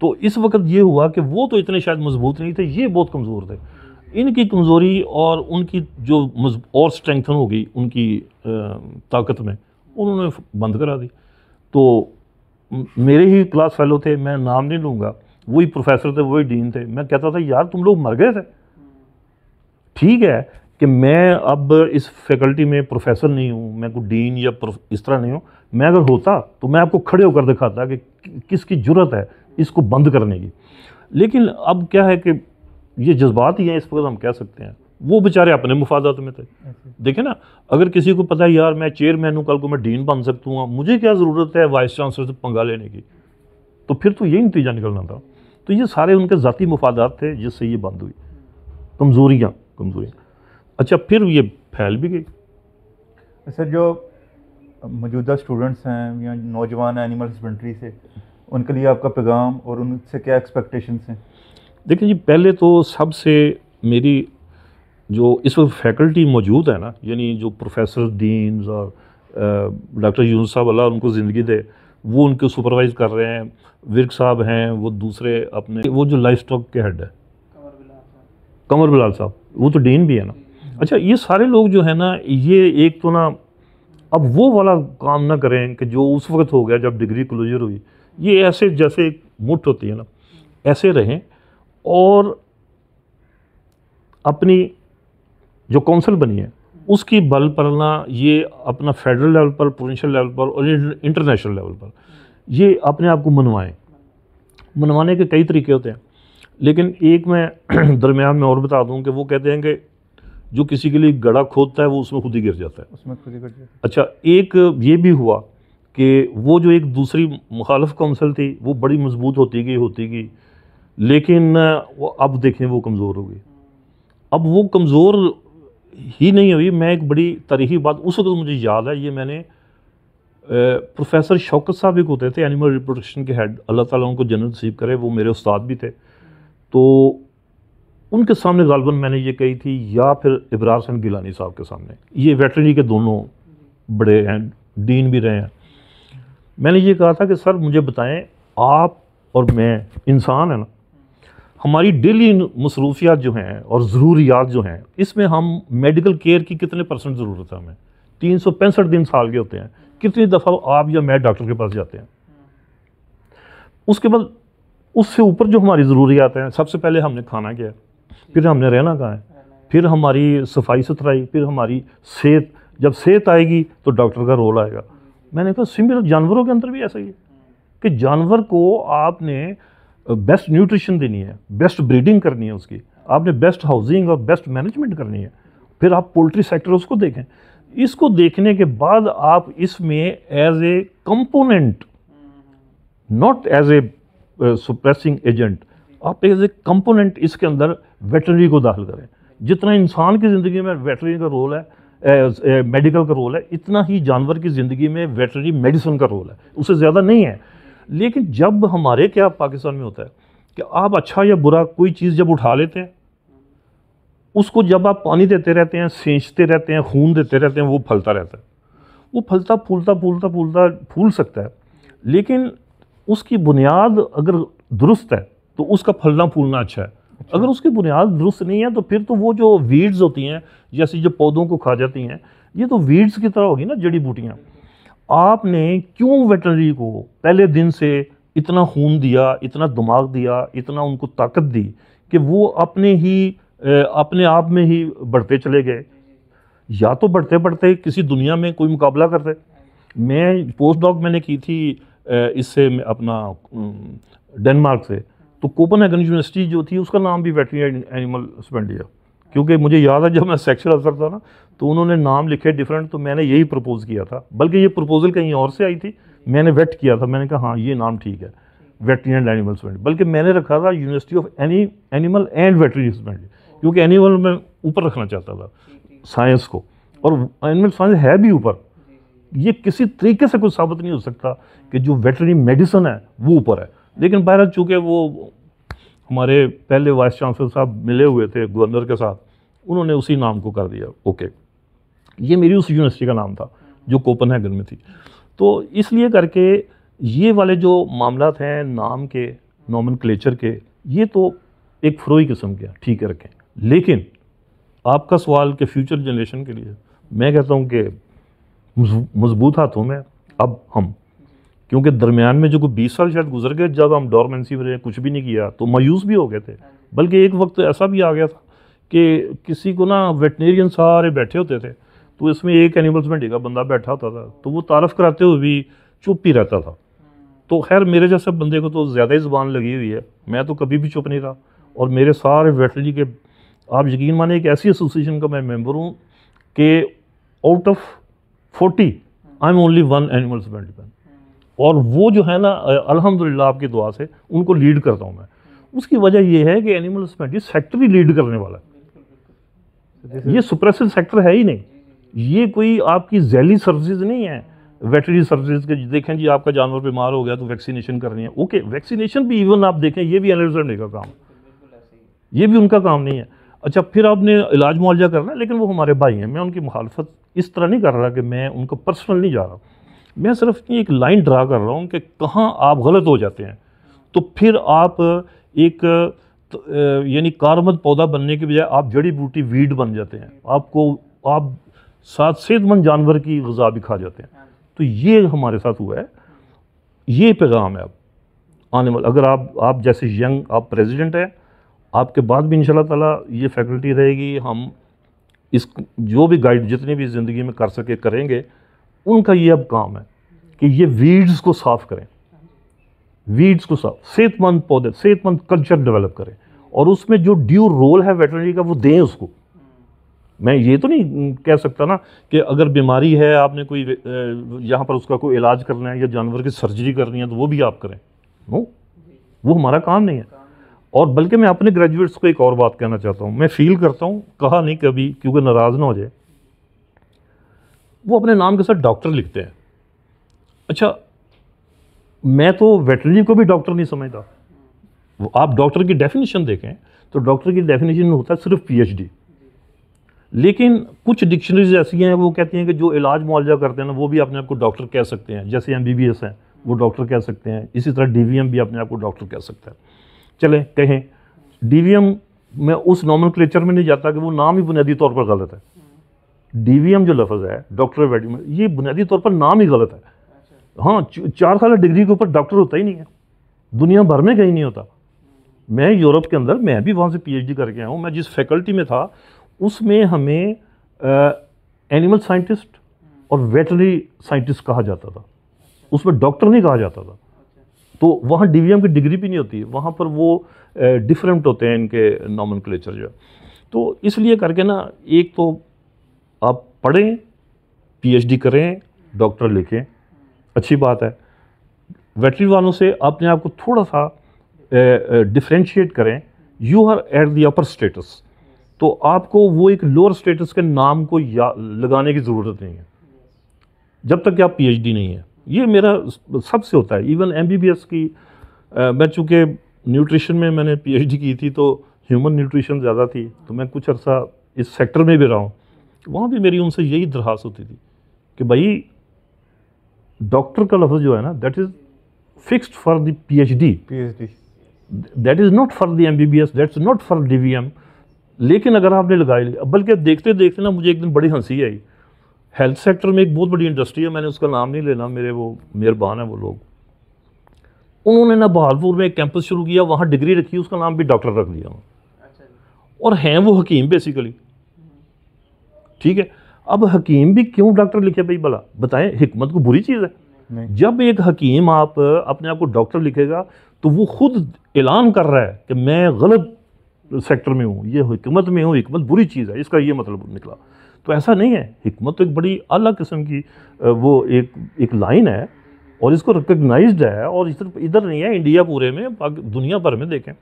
तो इस वक्त ये हुआ कि वो तो इतने शायद मजबूत नहीं थे ये बहुत कमज़ोर थे इनकी कमज़ोरी और उनकी जो और स्ट्रेंथन हो गई उनकी ताकत में उन्होंने बंद करा दी तो मेरे ही क्लास फेलो थे मैं नाम नहीं लूँगा वही प्रोफेसर थे वही डीन थे मैं कहता था यार तुम लोग मर गए थे ठीक है कि मैं अब इस फैकल्टी में प्रोफेसर नहीं हूँ मैं कोई डीन या इस तरह नहीं हूँ मैं अगर होता तो मैं आपको खड़े होकर दिखाता कि किसकी ज़रूरत है इसको बंद करने की लेकिन अब क्या है कि ये जज्बात ही हैं इस वक्त हम कह सकते हैं वो बेचारे अपने मुफादात में थे देखे ना अगर किसी को पता है यार मैं चेयरमैन हूँ कल को मैं डीन बन सकता हूँ मुझे क्या ज़रूरत है वाइस चांसलर से पंगा लेने की तो फिर तो यही नतीजा निकलना था तो ये सारे उनके ज़ाती मुफादात थे जिससे ये बंद हुई कमज़ोरियाँ कमजोरियाँ अच्छा फिर ये फैल भी गई सर जो मौजूदा स्टूडेंट्स हैं या नौजवान हैं एनिमल हस्बेंड्री से उनके लिए आपका पैगाम और उनसे क्या एक्सपेक्टेशंस हैं देखिए जी पहले तो सबसे मेरी जो इस वक्त फैकल्टी मौजूद है ना यानी जो प्रोफेसर दीन और डॉक्टर यून साहब अल्लाह उनको ज़िंदगी दे वो उनको सुपरवाइज़ कर रहे हैं विर्क साहब हैं वो दूसरे अपने वो जो लाइफ स्टॉक के हेड है कंवर बिलाल साहब वो तो डेन भी है ना अच्छा ये सारे लोग जो है ना ये एक तो ना अब वो वाला काम ना करें कि जो उस वक्त हो गया जब डिग्री क्लोजर हुई ये ऐसे जैसे मुठ होती है ना ऐसे रहें और अपनी जो काउंसिल बनी है उसकी बल पर ना ये अपना फेडरल लेवल पर प्रोविंशियल लेवल पर और इंटरनेशनल लेवल पर ये अपने आप को मनवाएं मनवाने के कई तरीके होते हैं लेकिन एक मैं दरमियान में और बता दूं कि वो कहते हैं कि जो किसी के लिए गड़ा खोदता है वो उसमें खुद ही गिर जाता है उसमें खुद ही गिर जाता है अच्छा एक ये भी हुआ कि वो जो एक दूसरी मुखालफ कौंसिल थी वो बड़ी मजबूत होती गई होती गई लेकिन वो अब देखें वो कमज़ोर हो गई अब वो कमज़ोर ही नहीं हुई मैं एक बड़ी तरीही बात उस वक्त तो मुझे याद है ये मैंने प्रोफेसर शौकत साहब एक होते थे एनिमल रिप्रोडक्शन के हेड अल्लाह ताला उनको जन्नत नसीब करे वो मेरे उस्ताद भी थे तो उनके सामने गालबन मैंने ये कही थी या फिर इबरार सैन गिलानी साहब के सामने ये वेटरनी के दोनों बड़े हैं डीन भी रहे हैं मैंने ये कहा था कि सर मुझे बताएं आप और मैं इंसान है ना हमारी डेली मसरूफियात जो हैं और ज़रूरियात जो हैं इसमें हम मेडिकल केयर की कितने परसेंट ज़रूरत है हमें तीन सौ पैंसठ दिन साल के होते हैं कितनी दफ़ा आप या मैं डॉक्टर के पास जाते हैं उसके बाद उससे ऊपर जो हमारी ज़रूरियात हैं सबसे पहले हमने खाना क्या है फिर हमने रहना कहाँ है फिर हमारी सफाई सुथराई फिर हमारी सेहत जब सेहत आएगी तो डॉक्टर का रोल आएगा मैंने कहा सिमिलर जानवरों के अंदर भी ऐसा ही है कि जानवर को आपने बेस्ट न्यूट्रिशन देनी है बेस्ट ब्रीडिंग करनी है उसकी आपने बेस्ट हाउसिंग और बेस्ट मैनेजमेंट करनी है फिर आप पोल्ट्री सेक्टर उसको देखें इसको देखने के बाद आप इसमें as a component not as a suppressing agent आप एज ए कंपोनेंट इसके अंदर वेटनरी को दाखिल करें जितना इंसान की ज़िंदगी में वेटनरी का रोल है मेडिकल का रोल है इतना ही जानवर की ज़िंदगी में वेटनरी मेडिसिन का रोल है उससे ज़्यादा नहीं है लेकिन जब हमारे क्या पाकिस्तान में होता है कि आप अच्छा या बुरा कोई चीज़ जब उठा लेते हैं उसको जब आप पानी देते रहते हैं सींचते रहते हैं खून देते रहते हैं वो फलता रहता है वो फलता फूलता फूलता फूलता फूल सकता है लेकिन उसकी बुनियाद अगर दुरुस्त है तो उसका फलना फूलना अच्छा है अच्छा। अगर उसकी बुनियाद दुरुस्त नहीं है तो फिर तो वो जो वीड्स होती हैं जैसे जो पौधों को खा जाती हैं ये तो वीड्स की तरह होगी ना जड़ी बूटियाँ आपने क्यों वेटनरी को पहले दिन से इतना खून दिया इतना दिमाग दिया इतना उनको ताकत दी कि वो अपने ही अपने आप में ही बढ़ते चले गए या तो बढ़ते बढ़ते किसी दुनिया में कोई मुकाबला करते मैं पोस्ट डॉक मैंने की थी इससे अपना डेनमार्क से तो एगन यूनिवर्सिटी जो थी उसका नाम भी वेटरी एनिमल हस्बेंड लिया क्योंकि मुझे याद है जब मैं सेक्शल अफसर था ना तो उन्होंने नाम लिखे डिफरेंट तो मैंने यही प्रपोज़ किया था बल्कि ये प्रपोज़ल कहीं और से आई थी मैंने वेट किया था मैंने कहा हाँ ये नाम ठीक है वेटरी एंड एनिमल हस्बेंड बल्कि मैंने रखा था university of any animal and veterinary husband क्योंकि एनिमल मैं ऊपर रखना चाहता था साइंस को और एनिमल साइंस है भी ऊपर ये किसी तरीके से कुछ साबित नहीं हो सकता कि जो वेटरी मेडिसिन है वो ऊपर है लेकिन बहरहाल चूँकि वो हमारे पहले वाइस चांसलर साहब मिले हुए थे गवर्नर के साथ उन्होंने उसी नाम को कर दिया ओके ये मेरी उस यूनिवर्सिटी का नाम था जो कोपनहेगन में थी तो इसलिए करके ये वाले जो मामला हैं नाम के नॉमन के ये तो एक फ्रोई किस्म के ठीक है रखें लेकिन आपका सवाल के फ्यूचर जनरेशन के लिए मैं कहता हूँ कि मजबूत हाथों में अब हम क्योंकि दरमियान में जो कोई बीस साल शायद गुजर गए जब हम डॉर्मेंसी में कुछ भी नहीं किया तो मायूस भी हो गए थे बल्कि एक वक्त ऐसा भी आ गया था कि किसी को ना वेटनेरियन सारे बैठे होते थे तो इसमें एक में का बंदा बैठा होता था तो वो तारफ़ कराते हुए भी चुप ही रहता था तो खैर मेरे जैसे बंदे को तो ज़्यादा ही जबान लगी हुई है मैं तो कभी भी चुप नहीं रहा और मेरे सारे वेटनरी के आप यकीन माने एक ऐसी एसोसिएशन का मैं मेम्बर हूँ कि out of forty I am only one animal husbandry man और वो जो है ना अल्हम्दुलिल्लाह आपकी दुआ से उनको लीड करता हूँ मैं hmm. उसकी वजह ये है कि एनिमल हस्बेंड्री सेक्टर ही लीड करने वाला है ये सुप्रेसिव सेक्टर है ही नहीं hmm. ये कोई आपकी जैली सर्विसेज नहीं है वेटरी सर्विसेज के देखें जी आपका जानवर बीमार हो गया तो वैक्सीनेशन करनी है ओके वैक्सीनेशन भी इवन आप देखें ये भी एनिमल हस्बेंड्री का काम ये भी उनका काम नहीं है अच्छा फिर आपने इलाज मुआवजा करना है लेकिन वो हमारे भाई हैं मैं उनकी मुखालफत इस तरह नहीं कर रहा कि मैं उनको पर्सनल नहीं जा रहा मैं सिर्फ एक लाइन ड्रा कर रहा हूँ कि कहाँ आप गलत हो जाते हैं तो फिर आप एक तो, यानी कारमद पौधा बनने के बजाय आप जड़ी बूटी वीड बन जाते हैं आपको आप साथ सेहतमंद जानवर की गजा भी खा जाते हैं तो ये हमारे साथ हुआ है ये पैगाम है अब आने वाले अगर आप आप जैसे यंग आप प्रेसिडेंट हैं आपके बाद भी इन ताला ये फैकल्टी रहेगी हम इस जो भी गाइड जितनी भी ज़िंदगी में कर सके करेंगे उनका ये अब काम है कि ये वीड्स को साफ़ करें वीड्स को साफ सेहतमंद पौधे सेहतमंद कल्चर डेवलप करें और उसमें जो ड्यू रोल है वेटनरी का वो दें उसको मैं ये तो नहीं कह सकता ना कि अगर बीमारी है आपने कोई यहाँ पर उसका कोई इलाज करना है या जानवर की सर्जरी करनी है तो वो भी आप करें नो वो हमारा काम नहीं है और बल्कि मैं अपने ग्रेजुएट्स को एक और बात कहना चाहता हूँ मैं फील करता हूँ कहा नहीं कभी क्योंकि नाराज़ ना हो जाए वो अपने नाम के साथ डॉक्टर लिखते हैं अच्छा मैं तो वेटरनरी को भी डॉक्टर नहीं समझता आप डॉक्टर की डेफिनेशन देखें तो डॉक्टर की डेफिनेशन होता है सिर्फ पीएचडी लेकिन कुछ डिक्शनरीज ऐसी हैं वो कहती हैं कि जो इलाज मुआवजा करते हैं ना वो भी अपने आप को डॉक्टर कह सकते हैं जैसे एम बी बी एस हैं वो डॉक्टर कह सकते हैं इसी तरह डी वी एम भी अपने आप को डॉक्टर कह सकता है चलें कहें डीवीएम मैं उस नॉर्मल क्लेचर में नहीं जाता कि वो नाम ही बुनियादी तौर पर गलत है डीवीएम जो लफ्ज़ है डॉक्टर ऑफ में ये बुनियादी तौर पर नाम ही गलत है अच्छा। हाँ चार साल डिग्री के ऊपर डॉक्टर होता ही नहीं है दुनिया भर में कहीं नहीं होता मैं यूरोप के अंदर मैं भी वहाँ से पीएचडी करके आया हूँ मैं जिस फैकल्टी में था उसमें हमें एनिमल साइंटिस्ट और वेटनरी साइंटिस्ट कहा जाता था उसमें डॉक्टर नहीं कहा जाता था तो वहाँ डी वी एम की डिग्री भी नहीं होती वहाँ पर वो डिफरेंट होते हैं इनके नॉमन क्लेचर जो है तो इसलिए करके ना एक तो आप पढ़ें पीएचडी करें डॉक्टर लिखें अच्छी बात है वेटरी वालों से अपने आप को थोड़ा सा डिफ्रेंशिएट करें you are at the upper status तो आपको वो एक लोअर स्टेटस के नाम को या लगाने की ज़रूरत नहीं है जब तक कि आप पीएचडी नहीं है ये मेरा सबसे होता है इवन एम की आ, मैं चूँकि न्यूट्रिशन में मैंने पी की थी तो ह्यूमन न्यूट्रिशन ज़्यादा थी तो मैं कुछ अर्सा इस सेक्टर में भी रहा हूँ वहाँ भी मेरी उनसे यही दरख्वास्त होती थी कि भाई डॉक्टर का लफ्ज़ जो है ना that is fixed for the PhD PhD that is not for the MBBS is not for DVM लेकिन अगर आपने लगाई बल्कि देखते देखते ना मुझे एक दिन बड़ी हंसी आई हेल्थ सेक्टर में एक बहुत बड़ी इंडस्ट्री है मैंने उसका नाम नहीं लेना मेरे वो मेहरबान है वो लोग उन्होंने ना बहालपुर में एक कैंपस शुरू किया वहाँ डिग्री रखी उसका नाम भी डॉक्टर रख दिया अच्छा। और हैं वो हकीम बेसिकली ठीक है अब हकीम भी क्यों डॉक्टर लिखे भाई भला बताएं हिकमत को बुरी चीज़ है जब एक हकीम आप अपने आप को डॉक्टर लिखेगा तो वो खुद ऐलान कर रहा है कि मैं गलत सेक्टर में हूँ ये हमत में हूँ हमत बुरी चीज़ है इसका ये मतलब निकला तो ऐसा नहीं है हमत तो एक बड़ी अलग किस्म की वो एक एक लाइन है और इसको रिकगनाइज है और इस इधर नहीं है इंडिया पूरे में दुनिया भर में देखें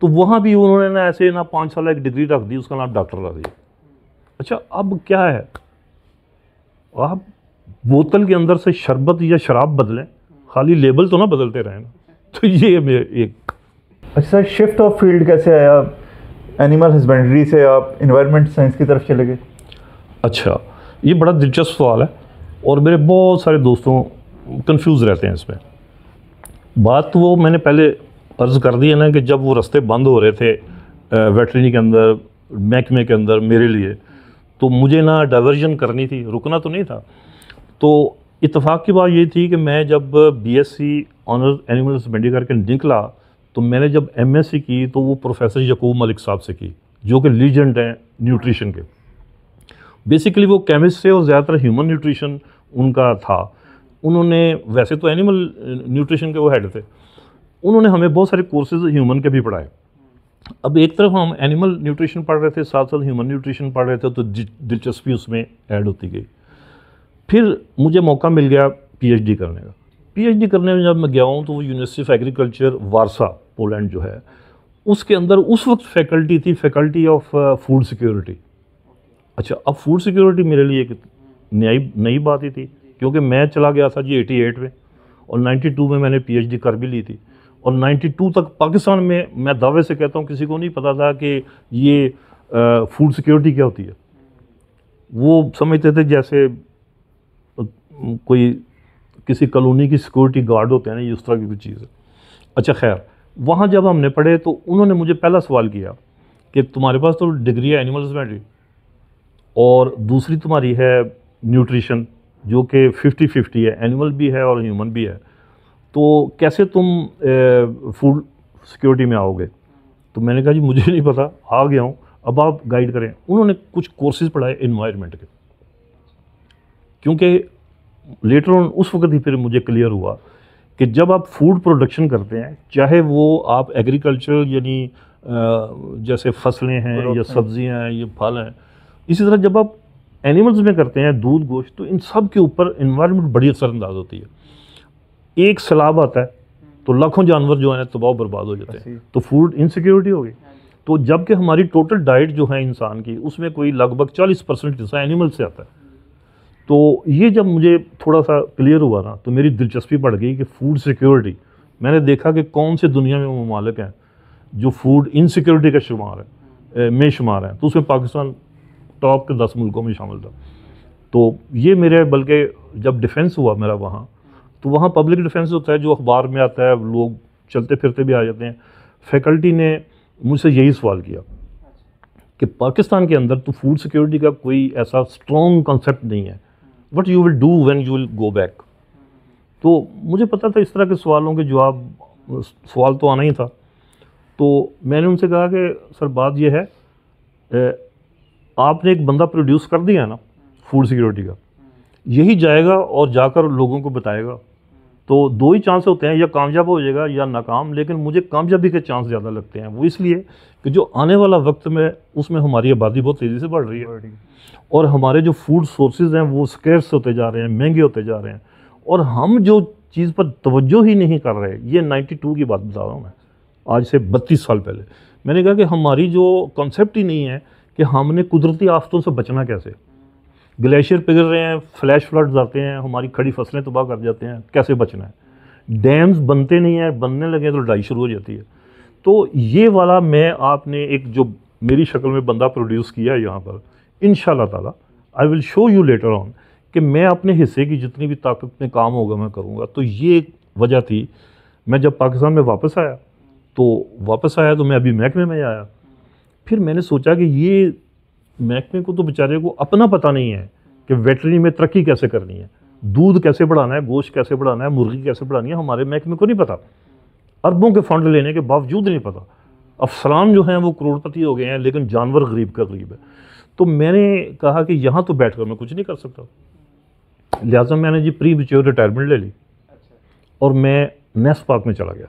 तो वहाँ भी उन्होंने ना ऐसे ना पाँच साल एक डिग्री रख दी उसका नाम डॉक्टर रख दिया अच्छा अब क्या है आप बोतल के अंदर से शरबत या शराब बदलें खाली लेबल तो ना बदलते रहें तो ये एक अच्छा सर शिफ्ट ऑफ फील्ड कैसे आया एनिमल हस्बेंड्री से आप इन्वायरमेंट साइंस की तरफ चले गए अच्छा ये बड़ा दिलचस्प सवाल है और मेरे बहुत सारे दोस्तों कंफ्यूज रहते हैं इसमें बात तो वो मैंने पहले अर्ज़ कर दी है ना कि जब वो रास्ते बंद हो रहे थे वेटरनी के अंदर महकमे के अंदर मेरे लिए तो मुझे ना डाइवर्जन करनी थी रुकना तो नहीं था तो इतफाक़ की बात ये थी कि मैं जब बीएससी ऑनर्स एनिमल हस्बेंड्री करके निकला तो मैंने जब एमएससी की तो वो प्रोफेसर यकूब मलिक साहब से की जो कि लीजेंड हैं न्यूट्रिशन के बेसिकली वो केमिस्ट थे और ज़्यादातर ह्यूमन न्यूट्रिशन उनका था उन्होंने वैसे तो एनिमल न्यूट्रिशन के वो हेड थे उन्होंने हमें बहुत सारे कोर्सेज ह्यूमन के भी पढ़ाए अब एक तरफ हम एनिमल न्यूट्रिशन पढ़ रहे थे साथ साथ ह्यूमन न्यूट्रिशन पढ़ रहे थे तो दिलचस्पी उसमें ऐड होती गई फिर मुझे मौका मिल गया पीएचडी करने का पीएचडी करने में जब मैं गया हूँ तो वो university of agriculture Warsaw Poland जो है उसके अंदर उस वक्त फैकल्टी थी फैकल्टी ऑफ फूड सिक्योरिटी अच्छा अब फूड सिक्योरिटी मेरे लिए एक नई नई बात ही थी क्योंकि मैं चला गया था जी एटी एट में और नाइन्टी टू में मैंने डी कर भी ली थी और नाइन्टी टू तक पाकिस्तान में मैं दावे से कहता हूँ किसी को नहीं पता था कि ये फूड सिक्योरिटी क्या होती है वो समझते थे जैसे कोई किसी कॉलोनी की सिक्योरिटी गार्ड होते हैं ना ये उस तरह की कोई चीज़ है अच्छा खैर वहाँ जब हमने पढ़े तो उन्होंने मुझे पहला सवाल किया कि तुम्हारे पास तो डिग्री है एनिमल हस्बेंड्री और दूसरी तुम्हारी है न्यूट्रिशन जो कि फिफ्टी फिफ्टी है एनिमल भी है और ह्यूमन भी है तो कैसे तुम फूड सिक्योरिटी में आओगे तो मैंने कहा जी मुझे नहीं पता आ गया हूँ अब आप गाइड करें उन्होंने कुछ कोर्सेज पढ़ाए इन्वायरमेंट के क्योंकि लेटर ऑन उस वक्त ही फिर मुझे क्लियर हुआ कि जब आप फूड प्रोडक्शन करते हैं चाहे वो आप एग्रीकल्चर यानी जैसे फसलें हैं या सब्जियां हैं या फल हैं इसी तरह जब आप एनिमल्स में करते हैं दूध गोश्त तो इन सब के ऊपर इन्वायरमेंट बड़ी असरअंदाज होती है एक सैलाब आता है तो लाखों जानवर जो है तबाह बर्बाद हो जाते हैं तो फूड इनसिक्योरिटी हो गई हाँ तो जबकि हमारी टोटल डाइट जो है इंसान की उसमें कोई लगभग चालीस परसेंट हिस्सा एनिमल से आता है तो ये जब मुझे थोड़ा सा क्लियर हुआ ना तो मेरी दिलचस्पी बढ़ गई कि फूड सिक्योरिटी मैंने देखा कि कौन से दुनिया में ममालिक हैं जो फूड इनसिक्योरिटी का शुमार है में शुमार है तो उसमें पाकिस्तान टॉप के दस मुल्कों में शामिल था तो ये मेरे बल्कि जब डिफेंस हुआ मेरा वहाँ तो वहाँ पब्लिक डिफेंस होता है जो अखबार में आता है लोग चलते फिरते भी आ जाते हैं फैकल्टी ने मुझसे यही सवाल किया कि पाकिस्तान के अंदर तो फूड सिक्योरिटी का कोई ऐसा स्ट्रॉन्ग कंसेप्ट नहीं है what you will do when you will go back तो मुझे पता था इस तरह के सवालों के जवाब सवाल तो आना ही था तो मैंने उनसे कहा कि सर बात यह है आपने एक बंदा प्रोड्यूस कर दिया ना फूड सिक्योरिटी का यही जाएगा और जाकर लोगों को बताएगा तो दो ही चांस होते हैं या कामयाब हो जाएगा या नाकाम लेकिन मुझे कामयाबी के चांस ज़्यादा लगते हैं वो इसलिए कि जो आने वाला वक्त में उसमें हमारी आबादी बहुत तेज़ी से बढ़ रही है और हमारे जो फूड सोर्सेज हैं वो स्केर्स होते जा रहे हैं महंगे होते जा रहे हैं और हम जो चीज़ पर तवज्जो ही नहीं कर रहे ये टू की बात बता रहा हूँ मैं आज से बत्तीस साल पहले मैंने कहा कि हमारी जो कॉन्सेप्ट ही नहीं है कि हमने कुदरती आफतों से बचना कैसे ग्लेशियर पिघल रहे हैं फ्लैश फ्लड्स आते हैं हमारी खड़ी फसलें तबाह कर जाते हैं कैसे बचना है डैम्स बनते नहीं हैं बनने लगे तो लड़ाई शुरू हो जाती है तो ये वाला मैं आपने एक जो मेरी शक्ल में बंदा प्रोड्यूस किया है यहाँ पर इन ताला I will show you later on कि मैं अपने हिस्से की जितनी भी ताकत में काम होगा मैं करूँगा तो ये एक वजह थी मैं जब पाकिस्तान में वापस आया तो वापस आया तो मैं अभी महकमे में आया फिर मैंने सोचा कि ये महकमे को तो बेचारे को अपना पता नहीं है कि वेटरी में तरक्की कैसे करनी है दूध कैसे बढ़ाना है गोश्त कैसे बढ़ाना है मुर्गी कैसे बढ़ानी है हमारे महकमे को नहीं पता अरबों के फंड लेने के बावजूद नहीं पता अफसरान जो हैं वो करोड़पति हो गए हैं लेकिन जानवर गरीब का गरीब है तो मैंने कहा कि यहाँ तो बैठ कर मैं कुछ नहीं कर सकता लिहाजा मैंने जी प्री मेच्योर रिटायरमेंट ले ली और मैं नेस पार्क में चला गया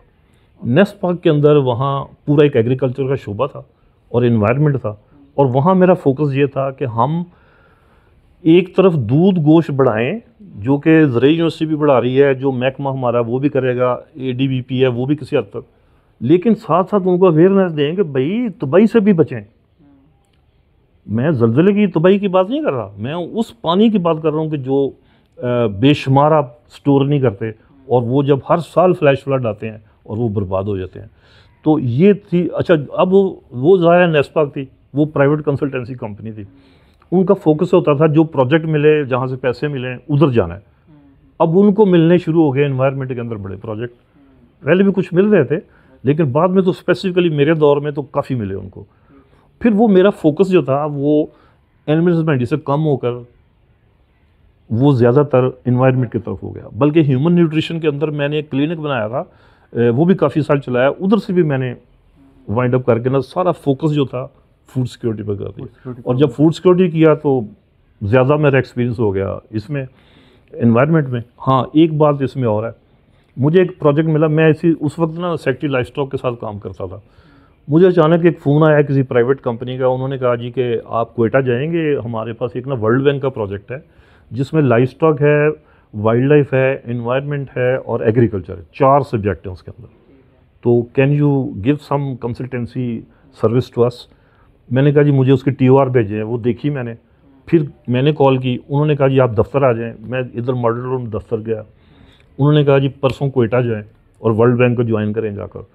नेस पार्क के अंदर वहाँ पूरा एक एग्रीकल्चर का शोबा था और इन्वायरमेंट था और वहाँ मेरा फोकस ये था कि हम एक तरफ दूध गोश बढ़ाएं जो कि ज़रिए यूनिवर्सिटी भी बढ़ा रही है जो महकमा हमारा वो भी करेगा ए डी बी पी है वो भी किसी हद तक लेकिन साथ साथ उनको अवेयरनेस दें कि भाई तबाही से भी बचें मैं जलजिले की तबाही की बात नहीं कर रहा मैं उस पानी की बात कर रहा हूँ कि जो बेशुमार आप स्टोर नहीं करते और वो जब हर साल फ्लैश फ्लड आते हैं और वो बर्बाद हो जाते हैं तो ये थी अच्छा अब वो वो ज़ाहिर नेस्पाक थी वो प्राइवेट कंसल्टेंसी कंपनी थी उनका फोकस होता था जो प्रोजेक्ट मिले जहाँ से पैसे मिले उधर जाना है अब उनको मिलने शुरू हो गए इन्वायरमेंट के अंदर बड़े प्रोजेक्ट पहले भी कुछ मिल रहे थे लेकिन बाद में तो स्पेसिफिकली मेरे दौर में तो काफ़ी मिले उनको फिर वो मेरा फोकस जो था वो एनिमल हस्बेंड्री से कम होकर वो ज़्यादातर इन्वायरमेंट की तरफ हो गया बल्कि ह्यूमन न्यूट्रिशन के अंदर मैंने एक क्लिनिक बनाया था वो भी काफ़ी साल चलाया उधर से भी मैंने वाइंड अप करके ना सारा फोकस जो था फूड सिक्योरिटी पर कर दिया और जब फूड सिक्योरिटी किया तो ज़्यादा मेरा एक्सपीरियंस हो गया इसमें इन्वायरमेंट में हाँ एक बात इसमें और है मुझे एक प्रोजेक्ट मिला मैं इसी उस वक्त ना सेक्टरी लाइफ स्टॉक के साथ काम करता था मुझे अचानक एक फ़ोन आया किसी प्राइवेट कंपनी का उन्होंने कहा जी कि आप कोयटा जाएंगे हमारे पास एक ना वर्ल्ड बैंक का प्रोजेक्ट है जिसमें लाइफ स्टॉक है वाइल्ड लाइफ है इन्वायरमेंट है और एग्रीकल्चर है चार सब्जेक्ट हैं उसके अंदर तो can you give some consultancy service to us मैंने कहा जी मुझे उसके टी ओ आर भेजे हैं वो देखी मैंने फिर मैंने कॉल की उन्होंने कहा जी आप दफ्तर आ जाएं मैं इधर मॉडल रूम दफ्तर गया उन्होंने कहा जी परसों कोयटा जाएं और वर्ल्ड बैंक को ज्वाइन करें जाकर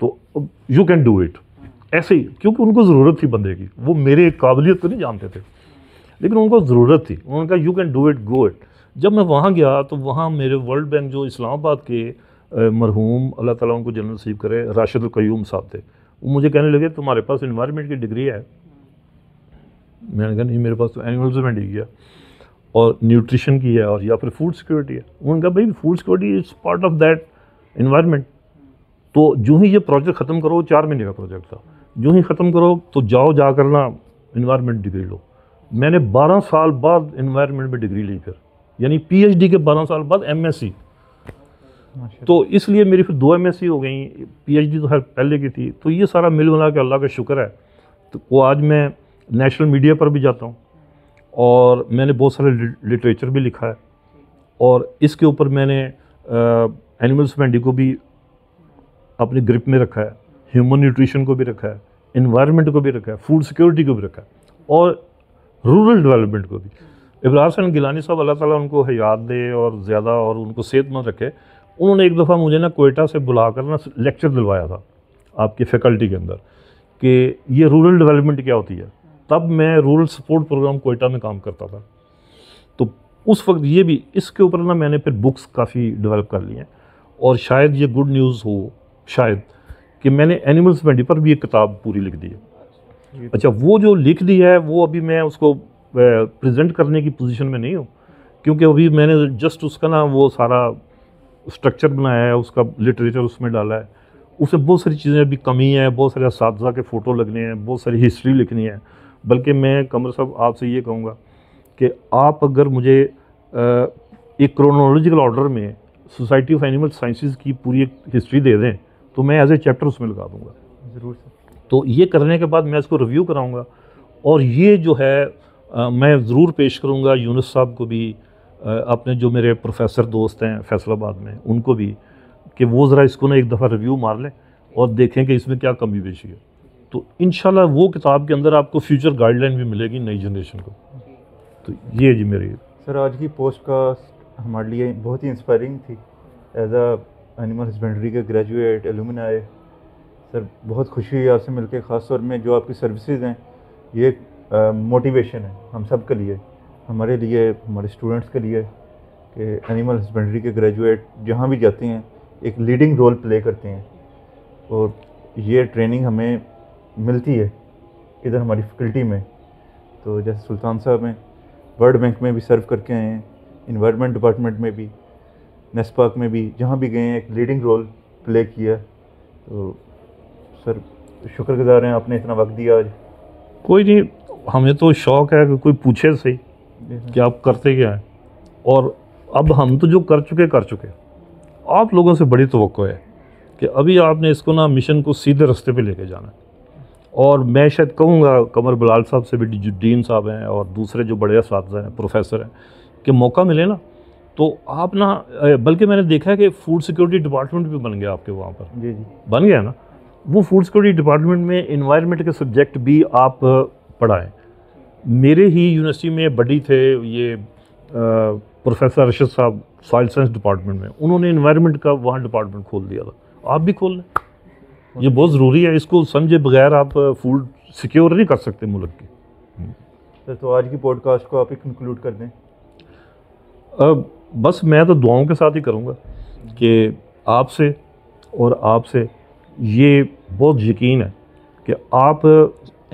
तो यू कैन डू इट ऐसे ही क्योंकि उनको ज़रूरत थी बंदे की वो मेरे काबिलियत तो नहीं जानते थे लेकिन उनको ज़रूरत थी उन्होंने कहा you can do it go it जब मैं वहाँ गया तो वहाँ मेरे वर्ल्ड बैंक जो इस्लामाबाद के मरहूम अल्लाह ताला उनको जनरल नसीब करे राशिद क्यूम साहब थे वो मुझे कहने लगे तुम्हारे पास इन्वायरमेंट की डिग्री है मैंने कहा नहीं मेरे पास तो एनिमल हजबेंड ही है और न्यूट्रिशन की है और या फिर फूड सिक्योरिटी है उन्होंने कहा भाई food security is part of that environment तो जो ही ये प्रोजेक्ट ख़त्म करो चार महीने का प्रोजेक्ट था जो ही ख़त्म करो तो जाओ जा करना इन्वायरमेंट डिग्री लो मैंने 12 साल बाद इन्वायरमेंट में डिग्री ली फिर यानी पीएचडी के बारह साल बाद एमएससी अच्छा। तो इसलिए मेरी फिर दो एमएससी हो गई पीएचडी तो हर पहले की थी तो ये सारा मिल मिला के अल्लाह का शुक्र है तो वो आज मैं नेशनल मीडिया पर भी जाता हूँ और मैंने बहुत सारे लिटरेचर भी लिखा है और इसके ऊपर मैंने एनिमल हस्बेंड्री को भी अपने ग्रिप में रखा है ह्यूमन न्यूट्रिशन को भी रखा है इन्वायरमेंट को भी रखा है फूड सिक्योरिटी को भी रखा है और रूरल डेवलपमेंट को भी इब्रार हसन गिलानी साहब अल्लाह ताला उनको हयात दे और ज़्यादा और उनको सेहतमंद रखे उन्होंने एक दफ़ा मुझे ना कोयटा से बुला कर ना लेक्चर दिलवाया था आपकी फैकल्टी के अंदर कि ये रूरल डेवलपमेंट क्या होती है तब मैं रूरल सपोर्ट प्रोग्राम कोयटा में काम करता था तो उस वक्त ये भी इसके ऊपर ना मैंने फिर बुक्स काफ़ी डेवलप कर लिए हैं और शायद ये गुड न्यूज़ हो शायद कि मैंने एनिमल्स मेडी पर भी एक किताब पूरी लिख दी है अच्छा।, अच्छा वो जो लिख दी है वो अभी मैं उसको प्रेजेंट करने की पोजीशन में नहीं हूँ क्योंकि अभी मैंने जस्ट उसका ना वो सारा स्ट्रक्चर बनाया है उसका लिटरेचर उसमें डाला है उसमें बहुत सारी चीज़ें अभी कमी है बहुत सारे इस के फ़ोटो लगने हैं बहुत सारी हिस्ट्री लिखनी है बल्कि मैं कमर साहब आपसे ये कहूँगा कि आप अगर मुझे एक क्रोनोलॉजिकल ऑर्डर में सोसाइटी ऑफ एनिमल साइंसिस की पूरी एक हिस्ट्री दे दें तो मैं एज ए चैप्टर उसमें लगा दूँगा ज़रूर सर तो ये करने के बाद मैं इसको रिव्यू कराऊँगा और ये जो है आ, मैं ज़रूर पेश करूँगा यूनस साहब को भी अपने जो मेरे प्रोफेसर दोस्त हैं फैसलाबाद में उनको भी कि वो ज़रा इसको ना एक दफ़ा रिव्यू मार लें और देखें कि इसमें क्या कमी पेशी है तो इन वो किताब के अंदर आपको फ्यूचर गाइडलाइन भी मिलेगी नई जनरेशन को तो ये जी मेरी सर आज की पोस्ट कास्ट हमारे लिए बहुत ही इंस्पायरिंग थी एज अ एनिमल हस्बेंड्री के ग्रेजुएट एलुमिनाए सर बहुत खुशी हुई आपसे मिलकर ख़ास तौर में जो आपकी सर्विसेज हैं ये मोटिवेशन है हम सब के लिए हमारे लिए हमारे स्टूडेंट्स के लिए कि एनिमल हस्बेंड्री के ग्रेजुएट जहाँ भी जाते हैं एक लीडिंग रोल प्ले करते हैं और ये ट्रेनिंग हमें मिलती है इधर हमारी फैकल्टी में तो जैसे सुल्तान साहब हैं वर्ल्ड बैंक में भी सर्व करके आए हैं इन्वायरमेंट डिपार्टमेंट में भी नेस्पार्क में भी जहाँ भी गए हैं एक लीडिंग रोल प्ले किया तो सर शुक्रगुजार हैं आपने इतना वक्त दिया आज कोई नहीं हमें तो शौक है कि कोई पूछे सही कि आप करते क्या हैं और अब हम तो जो कर चुके कर चुके आप लोगों से बड़ी तो है कि अभी आपने इसको ना मिशन को सीधे रास्ते पे लेके जाना है और मैं शायद कहूँगा कमर बलाल साहब से भी डीन साहब हैं और दूसरे जो बड़े इस हैं प्रोफेसर हैं कि मौका मिले ना तो आप ना बल्कि मैंने देखा है कि फूड सिक्योरिटी डिपार्टमेंट भी बन गया आपके वहाँ पर जी जी बन गया ना वो फूड सिक्योरिटी डिपार्टमेंट में इन्वायरमेंट के सब्जेक्ट भी आप पढ़ाएं मेरे ही यूनिवर्सिटी में बडी थे ये प्रोफेसर अरशद साहब सॉइल साइंस डिपार्टमेंट में उन्होंने इन्वायरमेंट का वहाँ डिपार्टमेंट खोल दिया था आप भी खोल लें ये बहुत ज़रूरी है इसको समझे बगैर आप फूड सिक्योर नहीं कर सकते मुल्क की सर हम्म। तो आज की पॉडकास्ट को आप ही कंक्लूड कर दें अब बस मैं तो दुआओं के साथ ही करूँगा कि आपसे और आपसे ये बहुत यकीन है कि आप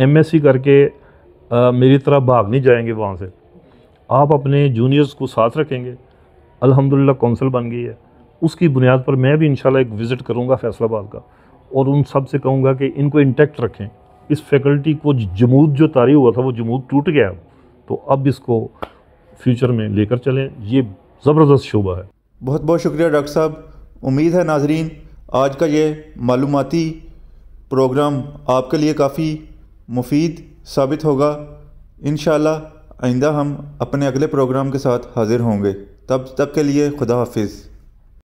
एम एस सी करके आ, मेरी तरह भाग नहीं जाएंगे वहाँ से आप अपने जूनियर्स को साथ रखेंगे अल्हम्दुलिल्लाह कौंसल बन गई है उसकी बुनियाद पर मैं भी इंशाल्लाह एक विज़िट करूँगा फैसलाबाद का और उन सब से कहूँगा कि इनको इंटैक्ट रखें इस फैकल्टी को जमूद जो तारी हुआ था वो जमूद टूट गया तो अब इसको फ्यूचर में लेकर चलें ये ज़बरदस्त शोबा है बहुत बहुत शुक्रिया डॉक्टर साहब उम्मीद है नाजरीन आज का ये मालूमती प्रोग्राम आपके लिए काफ़ी मुफीद साबित होगा इन आइंदा हम अपने अगले प्रोग्राम के साथ हाज़िर होंगे तब तक के लिए खुदा हाफिज़